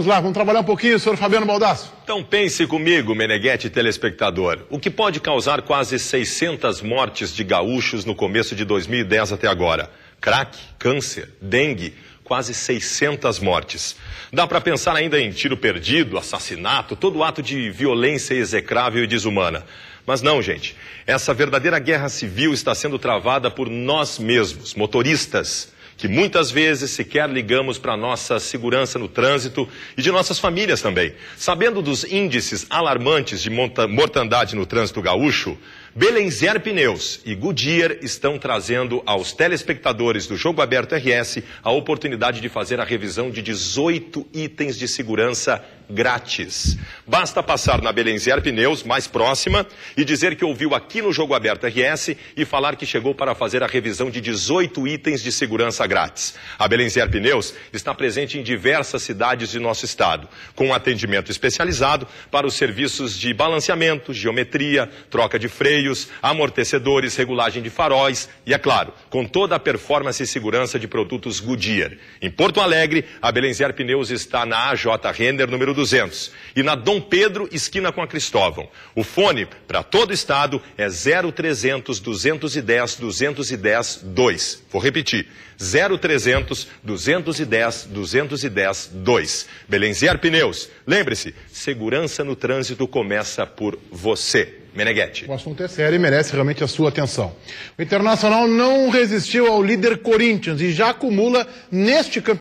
Vamos lá, vamos trabalhar um pouquinho, senhor Fabiano Baldasso. Então pense comigo, meneghete telespectador. O que pode causar quase 600 mortes de gaúchos no começo de 2010 até agora? Crack, câncer, dengue, quase 600 mortes. Dá para pensar ainda em tiro perdido, assassinato, todo ato de violência execrável e desumana. Mas não, gente. Essa verdadeira guerra civil está sendo travada por nós mesmos, motoristas que muitas vezes sequer ligamos para nossa segurança no trânsito e de nossas famílias também. Sabendo dos índices alarmantes de mortandade no trânsito gaúcho, Belenzer Pneus e Goodyear estão trazendo aos telespectadores do Jogo Aberto RS a oportunidade de fazer a revisão de 18 itens de segurança grátis. Basta passar na Belenzer Pneus, mais próxima, e dizer que ouviu aqui no Jogo Aberto RS e falar que chegou para fazer a revisão de 18 itens de segurança grátis. A Belenzer Pneus está presente em diversas cidades de nosso estado, com atendimento especializado para os serviços de balanceamento, geometria, troca de freio, freios, amortecedores, regulagem de faróis e, é claro, com toda a performance e segurança de produtos Goodyear. Em Porto Alegre, a Belenziar Pneus está na AJ Render número 200 e na Dom Pedro, esquina com a Cristóvão. O fone para todo o estado é 0300 210 210 2. Vou repetir. 0300 210 210 2. Belenziar Pneus. Lembre-se, segurança no trânsito começa por você. Meneghetti. O assunto é sério e merece realmente a sua atenção. O Internacional não resistiu ao líder Corinthians e já acumula neste campeonato.